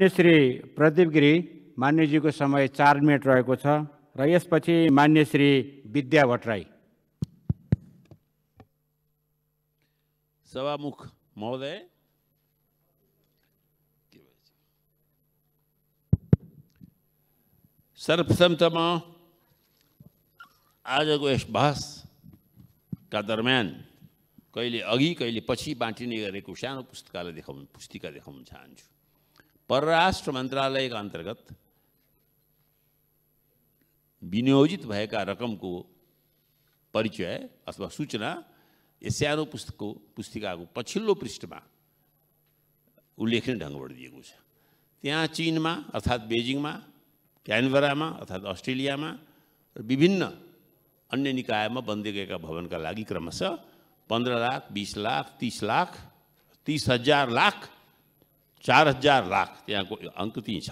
श्री प्रदीप गिरी मान्यजीको समय चार मिनट रहेको छ र यसपछि मान्य श्री विद्या भट्टराई सभामुख महोदय सर्वप्रथमतमा आजको यस बहसका दरम्यान कहिले अघि कहिले पछि बाँटिने गरेको सानो पुस्तकालय देखाउनु पुस्तिका देखाउन चाहन्छु परराष्ट्र मंत्रालय का अंतर्गत विनियोजित भय का रकम को परिचय अथवा सूचना पुस्तिक को पच्लो पृष्ठ में उल्लेखनीय ढंग दिया चीन में अर्थात बेजिंग में कैनवरा में अर्थात अस्ट्रेलिया में विभिन्न अन्य बंद बन्दै भवन का लगी क्रमश पंद्रह लाख बीस लाख तीस लाख तीस हजार लाख चार हजार लाख त्यहाँको अङ्क त्यहीँ छ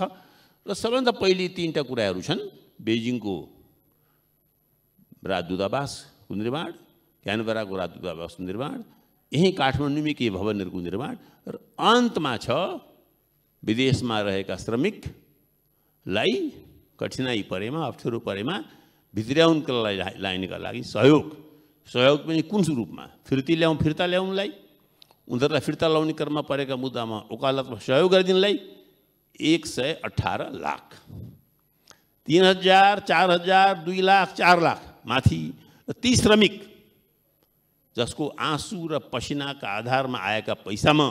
र सबैभन्दा पहिले तिनवटा कुराहरू छन् बेजिङको राजदूतावासको निर्माण क्यानबराको राजदूतावासको निर्माण यहीँ काठमाडौँमै केही भवनहरूको निर्माण र अन्तमा छ विदेशमा रहेका श्रमिकलाई कठिनाइ परेमा अप्ठ्यारो परेमा भित्र्याउनका लागि लाइनका लागि सहयोग सहयोग पनि कुन रूपमा फिर्ती ल्याउँ फिर्ता ल्याउनलाई उधर फिर्ता लावनी करमा पड़ेगा मुद्दामा उकालत सहयोग गरिदिनु लाई एक सय अठार लाख तीन हजार चार हजार दुई लाख चार लाख माथि ती श्रमिक जिसको आंसू र में आया पैसा में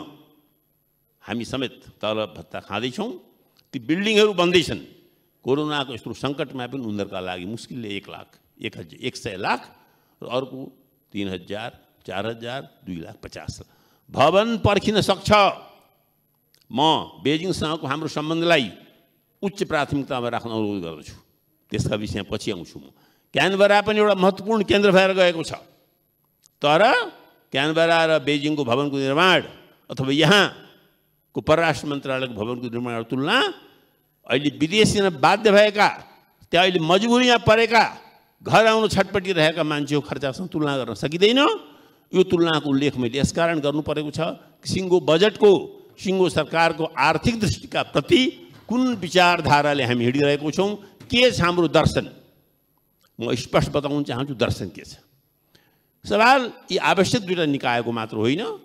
हमी समेत तल भत्ता खाद ती बिल्डिङहरू बन्दैछन् कोरोनाको यस्तो सङ्कटमा पनि उनीहरूका लागि मुस्किलले एक लाख एक हजार एक सौ लाख र अर्को तीन हजार चार हजार दुई लाख पचास लाख भवन पर्खिन सक्छ म बेजिंग को हाम्रो सम्बन्धलाई उच्च प्राथमिकता में राख्न अनुरोध गर्दछु त्यसका विषय पछि आउँछु म क्यानबरा पनि एउटा महत्त्वपूर्ण केन्द्र भएर गएको छ तर क्यानबरा र बेजिङको को निर्माण अथवा यहाँ को परराष्ट्र मंत्रालय भवन को निर्माण तुलना अहिले विदेशीमा बाध्य भएका त्यहाँ अहिले में परेका घर छटपटी छटपटिरहेका मान्छेको खर्चासँग तुलना गर्न सकिँदैन यो को उल्लेख मैं इस कारण कर सींगो बजट को सींगो सरकार को आर्थिक दृष्टि का प्रति कुन विचारधारा हम हिड़ी छौँ के दर्शन मपष्ट स्पष्ट चाहूँ दर्शन के सवाल ये आवश्यक नि को मात्र हो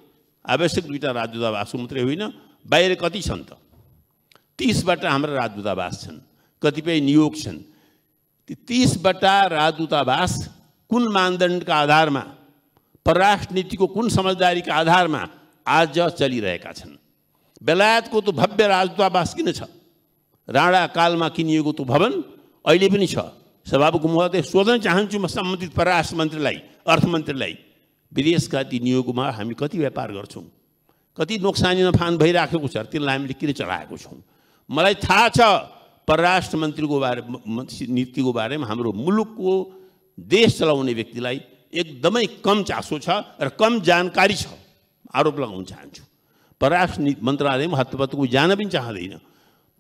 आवश्यक राजदूतावास को मात्रै होना बाहर कति तीस बट हमारा राजदूतावास कतिपय नियोग छन् ती तिसवटा राजदूतावास कुन आधार में परराष्ट्र नीति को कुन समझदारी का आधार में आज चलि बेलायत को तो भव्य राजदूतावास काणा काल में किनिएको तो भवन अभी पनि महोदय सोध्न चाहन्छु म सम्बन्धित परराष्ट्र मन्त्रीलाई अर्थमन्त्रीलाई विदेशका ती में हम कति व्यापार गर्छौँ कति नोक्सानी नफान तीन छ तिनलाई हामीले मैं ठा पर मंत्री को बारे नीति को बारे में बारेमा मूलुक को देश चलाने व्यक्ति एकदमै कम चासो छ र कम जानकारी छ आरोप लगाउन चाहन्छु परराष्ट्र मन्त्रालयमा को जान पनि चाहँदैन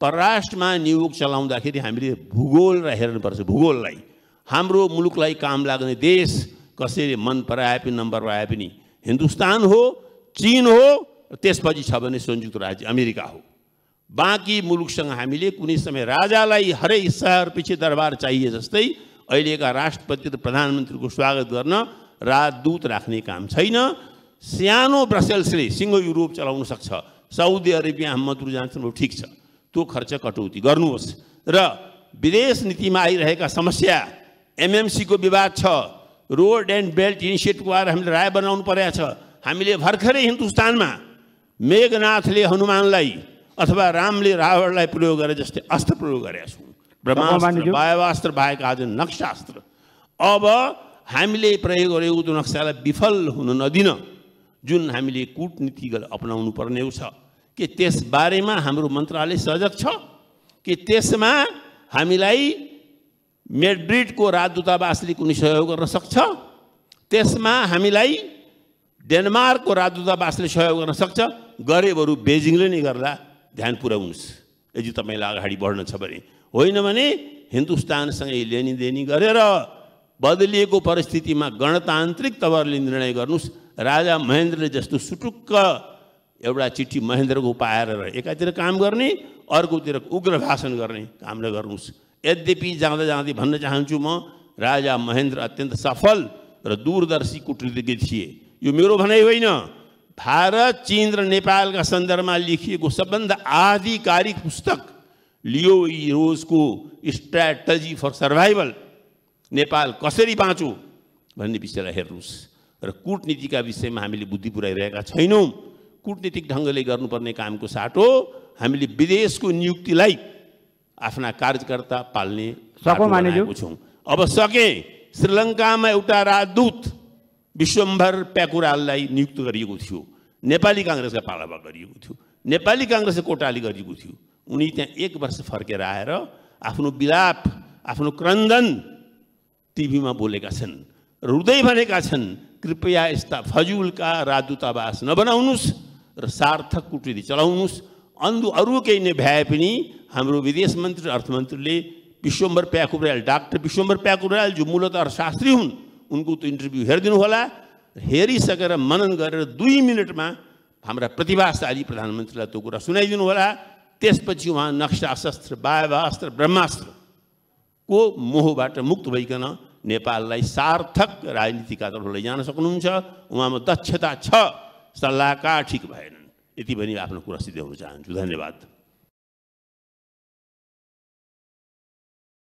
परराष्ट्रमा नियोग चलाउँदाखेरि हामीले भूगोललाई हेर्नुपर्छ भूगोललाई हाम्रो मुलुकलाई काम लाग्ने देश कसैले मन पराए पनि नम्बर पराए पनि हिन्दुस्तान हो चिन हो त्यसपछि छ भने संयुक्त राज्य अमेरिका हो बाँकी मुलुकसँग हामीले कुनै समय राजालाई हरेक हिस्सा पछि दरबार चाहिए जस्तै अहिलेका राष्ट्रपति र प्रधानमन्त्रीको स्वागत गर्न राजदूत राख्ने काम छैन सानो ब्रसेल्सले सिङ्गो युरोप चलाउन सक्छ साउदी अरेबिया मधुर जान्छन् ठिक छ त्यो खर्च कटौती गर्नुहोस् र विदेश नीतिमा आइरहेका समस्या एमएमसीको विवाद छ रोड एन्ड बेल्ट इनिसिएटिभको आएर हामीले राय बनाउनु परेको छ हामीले भर्खरै हिन्दुस्तानमा मेघनाथले हनुमानलाई अथवा रामले रावणलाई प्रयोग गरे जस्तै अस्त्र प्रयोग गरेका छौँ ब्रह्मास्त्र वायवास्त्र बाहेक आज नक्सास्त्र अब हामीले प्रयोग गरेको त्यो नक्सालाई विफल हुन नदिन जुन हामीले कुटनीति अपनाउनु पर्ने छ कि त्यसबारेमा हाम्रो मन्त्रालय सजग छ कि त्यसमा हामीलाई मेड्रिडको राजदूतावासले कुनै सहयोग गर्न सक्छ त्यसमा हामीलाई डेनमार्कको राजदूतावासले सहयोग गर्न सक्छ गरे बरु बेजिङले नै गर्दा ध्यान पुऱ्याउनुहोस् यदि तपाईँलाई अगाडि बढ्न छ भने होने हिंदुस्तान संग लेनी देनी कर गरेर बदलिएको में गणतांत्रिक तवरले निर्णय कर राजा महेन्द्र जस्तु सुटुक्क चिट्ठी महेन्द्र को पाएर एक काम करने अर्क उग्र भाषण करने काम यद्यपि जाँदा जाँदै भन्न चाहूँ म राजा महेन्द्र अत्यंत सफल र दूरदर्शी कूटनीतिज्ञ थे ये मेरे भनाई होइन भारत चिन र में लिखी सब भाग आधिकारिक पुस्तक લ્યો रोज को स्ट्रैटेजी फर सर्वाइवल नेपाल कसरी बांचो भन्ने हेन रूटनीति का विषय में हमी बुद्धि पुऱ्याइरहेका छैनौँ कुटनीतिक ढङ्गले काम को साटो विदेश को निुक्ति आप्ना कार्यकर्ता पालने अब सके में एटा राजदूत विश्वम्भर पैकुराल नियुक्त करी कांग्रेस का काङ्ग्रेसका पालामा गरिएको कोटाली थी उनी त्यहाँ एक वर्ष फर्केर आएर आफ्नो विलाप आफ्नो क्रन्दन टिभीमा बोलेका छन् रुदै भनेका छन् कृपया यस्ता फजुलका राजदूतावास नबनाउनुहोस् र सार्थक कुटुरी चलाउनुहोस् अन्धु अरू केही नै भ्याए पनि हाम्रो विदेश मन्त्री र अर्थमन्त्रीले विश्वम्बर प्याकुबरायल डाक्टर विश्वम्बर प्याकुबरायल जो मूलत अर्थशास्त्री हुन् उनको त्यो इन्टरभ्यू हेरिदिनु होला हेरिसकेर मनन गरेर दुई मिनटमा हाम्रा प्रतिभाशाली प्रधानमन्त्रीलाई त्यो कुरा सुनाइदिनु होला त्यसपछि उहाँ नक्सा शस्त्र ब्रह्मास्त्रको मोहबाट मुक्त भइकन नेपाललाई सार्थक राजनीतिका तर्फ लैजान सक्नुहुन्छ उहाँमा दक्षता छ सल्लाहकार ठिक भएनन् यति पनि आफ्नो कुरा सिद्ध्याउन चाहन्छु धन्यवाद